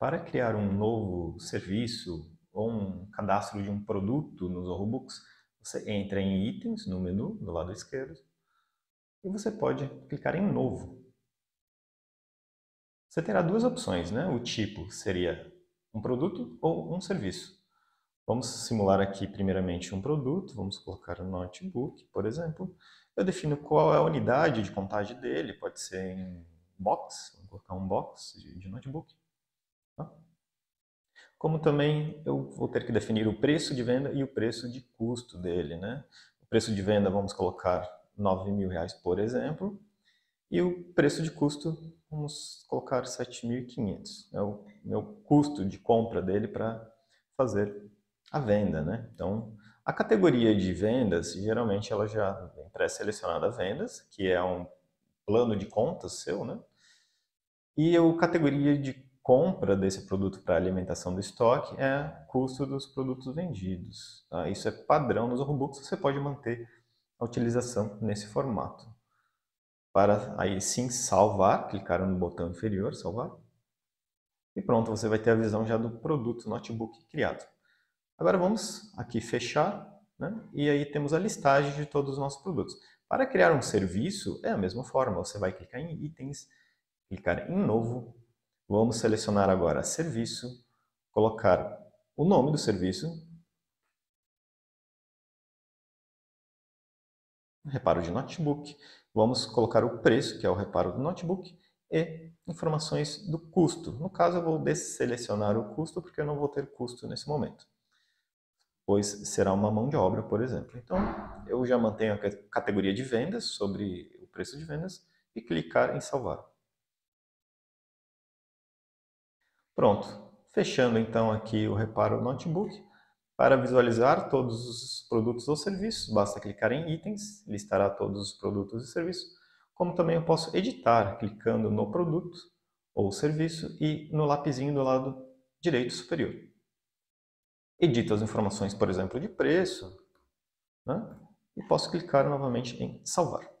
Para criar um novo serviço ou um cadastro de um produto no Books, você entra em itens no menu, do lado esquerdo, e você pode clicar em novo. Você terá duas opções, né? O tipo seria um produto ou um serviço. Vamos simular aqui primeiramente um produto, vamos colocar um notebook, por exemplo. Eu defino qual é a unidade de contagem dele, pode ser em box, Vou colocar um box de notebook. Tá? Como também eu vou ter que definir o preço de venda e o preço de custo dele. Né? O preço de venda vamos colocar R$ reais, por exemplo, e o preço de custo vamos colocar 7.500. É o meu custo de compra dele para fazer a venda, né? Então, a categoria de vendas, geralmente ela já vem pré-selecionada vendas, que é um plano de contas seu, né? E a categoria de compra desse produto para alimentação do estoque é custo dos produtos vendidos. Tá? Isso é padrão nos Hornbooks, você pode manter a utilização nesse formato. Para aí sim salvar, clicar no botão inferior, salvar. E pronto, você vai ter a visão já do produto notebook criado. Agora vamos aqui fechar, né? e aí temos a listagem de todos os nossos produtos. Para criar um serviço, é a mesma forma, você vai clicar em itens, clicar em novo, Vamos selecionar agora serviço, colocar o nome do serviço, reparo de notebook, vamos colocar o preço, que é o reparo do notebook, e informações do custo. No caso, eu vou desselecionar o custo, porque eu não vou ter custo nesse momento, pois será uma mão de obra, por exemplo. Então, eu já mantenho a categoria de vendas, sobre o preço de vendas, e clicar em salvar. Pronto. Fechando então aqui o reparo notebook. Para visualizar todos os produtos ou serviços, basta clicar em itens, listará todos os produtos e serviços, como também eu posso editar clicando no produto ou serviço e no lapisinho do lado direito superior. Edito as informações, por exemplo, de preço, né? e posso clicar novamente em salvar.